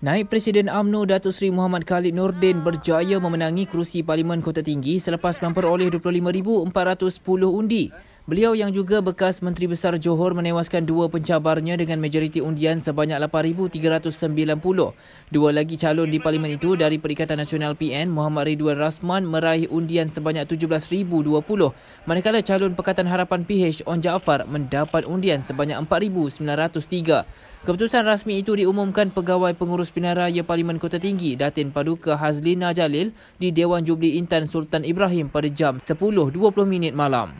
Naib Presiden UMNO Datuk Seri Muhammad Khalid Nordin berjaya memenangi kerusi Parlimen Kota Tinggi selepas memperoleh 25,410 undi. Beliau yang juga bekas Menteri Besar Johor menewaskan dua pencabarnya dengan majoriti undian sebanyak 8,390. Dua lagi calon di parlimen itu dari Perikatan Nasional PN, Muhammad Ridwan Rasman meraih undian sebanyak 17,020. Manakala calon Pekatan Harapan PH, On Jaafar mendapat undian sebanyak 4,903. Keputusan rasmi itu diumumkan Pegawai Pengurus pinaraya Parlimen Kota Tinggi, Datin Paduka Hazlina Jalil di Dewan Jubli Intan Sultan Ibrahim pada jam 10.20 malam.